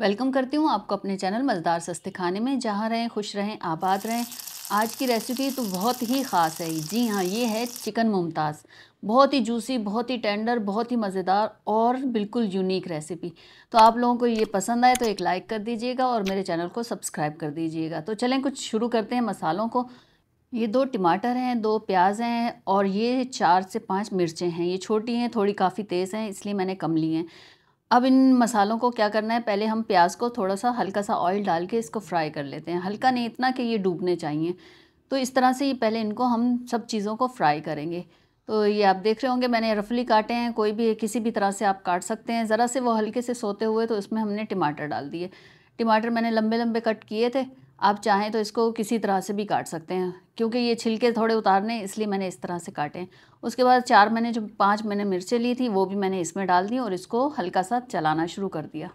welcome करती हूँ आपको अपने चैनल मज़ेदार सस्ते खाने में जहाँ रहें खुश रहें आबाद रहें आज की रेसिपी तो बहुत ही ख़ास है जी हाँ ये है चिकन मुमताज़ बहुत ही जूसी बहुत ही टेंडर बहुत ही मज़ेदार और बिल्कुल यूनिक रेसिपी तो आप लोगों को ये पसंद आए तो एक लाइक कर दीजिएगा और मेरे चैनल को सब्सक्राइब कर दीजिएगा तो चलें कुछ शुरू करते हैं मसालों को ये दो टमाटर हैं दो प्याज हैं और ये चार से पाँच मिर्चें हैं ये छोटी हैं थोड़ी काफ़ी तेज़ हैं इसलिए मैंने कम ली हैं अब इन मसालों को क्या करना है पहले हम प्याज को थोड़ा सा हल्का सा ऑयल डाल के इसको फ्राई कर लेते हैं हल्का नहीं इतना कि ये डूबने चाहिए तो इस तरह से ये पहले इनको हम सब चीज़ों को फ्राई करेंगे तो ये आप देख रहे होंगे मैंने रफली काटे हैं कोई भी किसी भी तरह से आप काट सकते हैं ज़रा से वो हल्के से सोते हुए तो उसमें हमने टमाटर डाल दिए टमाटर मैंने लंबे लंबे कट किए थे आप चाहें तो इसको किसी तरह से भी काट सकते हैं क्योंकि ये छिलके थोड़े उतारने इसलिए मैंने इस तरह से काटे उसके बाद चार मैंने जो पाँच मैंने मिर्चें ली थी वो भी मैंने इसमें डाल दी और इसको हल्का सा चलाना शुरू कर दिया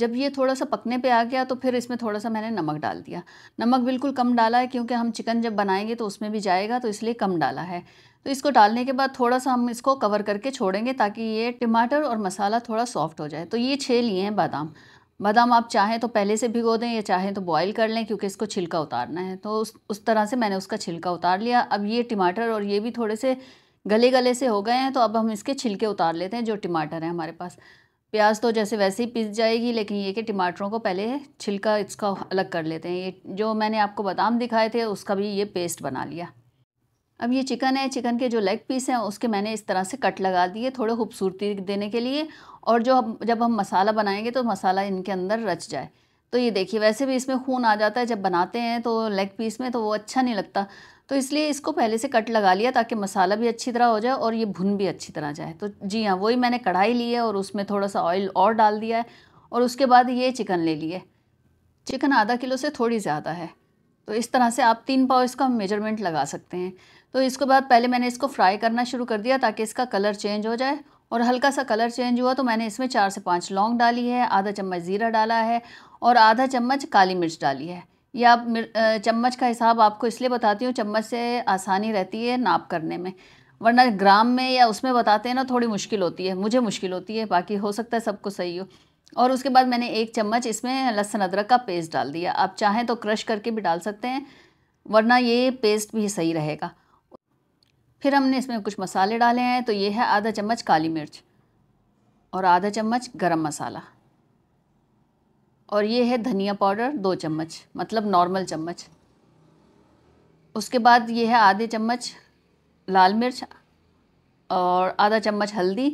जब ये थोड़ा सा पकने पे आ गया तो फिर इसमें थोड़ा सा मैंने नमक डाल दिया नमक बिल्कुल कम डाला है क्योंकि हम चिकन जब बनाएंगे तो उसमें भी जाएगा तो इसलिए कम डाला है तो इसको डालने के बाद थोड़ा सा हम इसको कवर करके छोड़ेंगे ताकि ये टमाटर और मसाला थोड़ा सॉफ्ट हो जाए तो ये छः लिए हैं बादाम बादाम आप चाहें तो पहले से भिगो दें या चाहें तो बॉईल कर लें क्योंकि इसको छिलका उतारना है तो उस उस तरह से मैंने उसका छिलका उतार लिया अब ये टमाटर और ये भी थोड़े से गले गले से हो गए हैं तो अब हम इसके छिलके उतार लेते हैं जो टमाटर हैं हमारे पास प्याज तो जैसे वैसे ही पिस जाएगी लेकिन ये कि टमाटरों को पहले छिलका इसका अलग कर लेते हैं ये जो मैंने आपको बादाम दिखाए थे उसका भी ये पेस्ट बना लिया अब ये चिकन है चिकन के जो लेग पीस हैं उसके मैंने इस तरह से कट लगा दिए थोड़े खूबसूरती देने के लिए और जो हम जब हम मसाला बनाएंगे तो मसाला इनके अंदर रच जाए तो ये देखिए वैसे भी इसमें खून आ जाता है जब बनाते हैं तो लेग पीस में तो वो अच्छा नहीं लगता तो इसलिए इसको पहले से कट लगा लिया ताकि मसाला भी अच्छी तरह हो जाए और ये भुन भी अच्छी तरह जाए तो जी हाँ वही मैंने कढ़ाई ली है और उसमें थोड़ा सा ऑयल और डाल दिया है और उसके बाद ये चिकन ले लिए चिकन आधा किलो से थोड़ी ज़्यादा है तो इस तरह से आप तीन पाव इसका मेजरमेंट लगा सकते हैं तो इसके बाद पहले मैंने इसको फ्राई करना शुरू कर दिया ताकि इसका कलर चेंज हो जाए और हल्का सा कलर चेंज हुआ तो मैंने इसमें चार से पाँच लौंग डाली है आधा चम्मच ज़ीरा डाला है और आधा चम्मच काली मिर्च डाली है यह आप चम्मच का हिसाब आपको इसलिए बताती हूँ चम्मच से आसानी रहती है नाप करने में वरना ग्राम में या उसमें बताते हैं ना थोड़ी मुश्किल होती है मुझे मुश्किल होती है बाकी हो सकता है सबको सही हो और उसके बाद मैंने एक चम्मच इसमें लहसुन अदरक का पेस्ट डाल दिया आप चाहें तो क्रश करके भी डाल सकते हैं वरना ये पेस्ट भी सही रहेगा फिर हमने इसमें कुछ मसाले डाले हैं तो ये है आधा चम्मच काली मिर्च और आधा चम्मच गरम मसाला और ये है धनिया पाउडर दो चम्मच मतलब नॉर्मल चम्मच उसके बाद ये है आधे चम्मच लाल मिर्च और आधा चम्मच हल्दी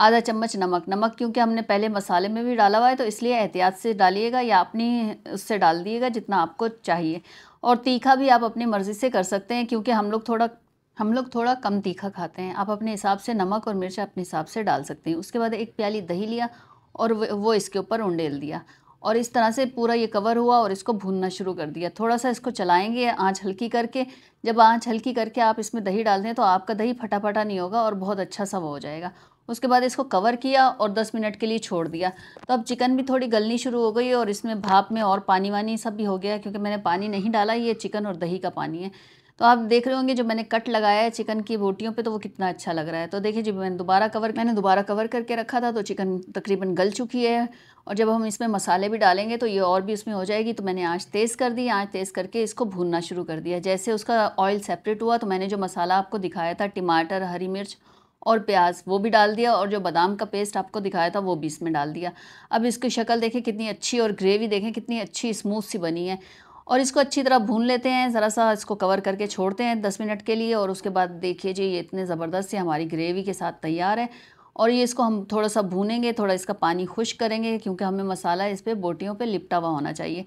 आधा चम्मच नमक नमक क्योंकि हमने पहले मसाले में भी डाला हुआ है तो इसलिए एहतियात से डालिएगा या अपनी उससे डाल दिएगा जितना आपको चाहिए और तीखा भी आप अपनी मर्ज़ी से कर सकते हैं क्योंकि हम लोग थोड़ा हम लोग थोड़ा कम तीखा खाते हैं आप अपने हिसाब से नमक और मिर्च अपने हिसाब से डाल सकते हैं उसके बाद एक प्याली दही लिया और वो इसके ऊपर उंडेल दिया और इस तरह से पूरा ये कवर हुआ और इसको भूनना शुरू कर दिया थोड़ा सा इसको चलाएंगे आँच हल्की करके जब आँच हल्की करके आप इसमें दही डाल दें तो आपका दही फटाफटा नहीं होगा और बहुत अच्छा सा वो हो जाएगा उसके बाद इसको कवर किया और 10 मिनट के लिए छोड़ दिया तो अब चिकन भी थोड़ी गलनी शुरू हो गई और इसमें भाप में और पानी वानी सब भी हो गया क्योंकि मैंने पानी नहीं डाला ये चिकन और दही का पानी है तो आप देख रहे होंगे जो मैंने कट लगाया है चिकन की बोटियों पे तो वो कितना अच्छा लग रहा है तो देखिए जब मैंने दोबारा कवर मैंने दोबारा कवर करके रखा था तो चिकन तकरीबन गल चुकी है और जब हम इसमें मसाले भी डालेंगे तो ये और भी उसमें हो जाएगी तो मैंने आँच तेज़ कर दी आँच तेज़ करके इसको भूनना शुरू कर दिया जैसे उसका ऑयल सेपरेट हुआ तो मैंने जो मसाला आपको दिखाया था टमाटर हरी मिर्च और प्याज वो भी डाल दिया और जो बादाम का पेस्ट आपको दिखाया था वो भी इसमें डाल दिया अब इसकी शक्ल देखें कितनी अच्छी और ग्रेवी देखें कितनी अच्छी स्मूथ सी बनी है और इसको अच्छी तरह भून लेते हैं ज़रा सा इसको कवर करके छोड़ते हैं दस मिनट के लिए और उसके बाद देखिए जी ये इतने ज़बरदस्त से हमारी ग्रेवी के साथ तैयार है और ये इसको हम थोड़ा सा भूनेंगे थोड़ा इसका पानी खुश करेंगे क्योंकि हमें मसाला इस पर बोटियों पर लिपटा हुआ होना चाहिए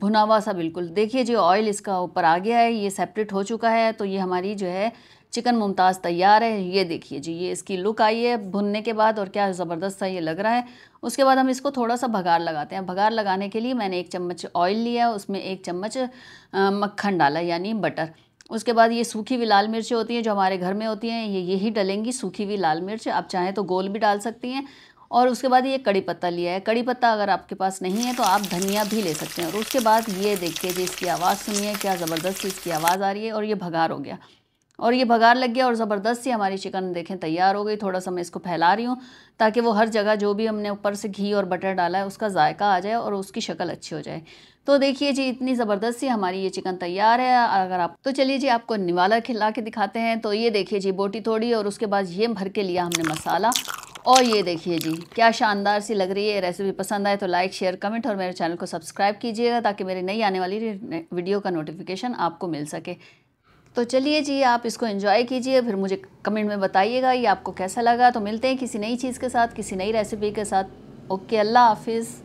भुना हुआ सा बिल्कुल देखिए जी ऑयल इसका ऊपर आ गया है ये सेपरेट हो चुका है तो ये हमारी जो है चिकन मुमताज़ तैयार है ये देखिए जी ये इसकी लुक आई है भुनने के बाद और क्या ज़बरदस्त सा ये लग रहा है उसके बाद हम इसको थोड़ा सा भगार लगाते हैं भगार लगाने के लिए मैंने एक चम्मच ऑयल लिया उसमें एक चम्मच मक्खन डाला यानी बटर उसके बाद ये सूखी हुई लाल मिर्चें होती हैं जो हमारे घर में होती हैं ये यही डलेंगी सूखी हुई लाल मिर्च आप चाहें तो गोल भी डाल सकती हैं और उसके बाद ये कड़ी पत्ता लिया है कड़ी पत्ता अगर आपके पास नहीं है तो आप धनिया भी ले सकते हैं और उसके बाद ये देखिए जी इसकी आवाज़ सुनिए क्या ज़बरदस्त इसकी आवाज़ आ रही है और ये भगार हो गया और ये भगार लग गया और ज़बरदस्त सी हमारी चिकन देखें तैयार हो गई थोड़ा सा मैं इसको फैला रही हूँ ताकि वो हर जगह जो भी हमने ऊपर से घी और बटर डाला है उसका जायका आ जाए और उसकी शक्ल अच्छी हो जाए तो देखिए जी इतनी ज़बरदस्त सी हमारी ये चिकन तैयार है अगर आप तो चलिए जी आपको निवाला खिला के दिखाते हैं तो ये देखिए जी बोटी थोड़ी और उसके बाद ये भर के लिया हमने मसाला और ये देखिए जी क्या शानदार सी लग रही है रेसिपी पसंद आए तो लाइक शेयर कमेंट और मेरे चैनल को सब्सक्राइब कीजिएगा ताकि मेरी नई आने वाली वीडियो का नोटिफिकेशन आपको मिल सके तो चलिए जी आप इसको एंजॉय कीजिए फिर मुझे कमेंट में बताइएगा ये आपको कैसा लगा तो मिलते हैं किसी नई चीज़ के साथ किसी नई रेसिपी के साथ ओके अल्लाह हाफिज़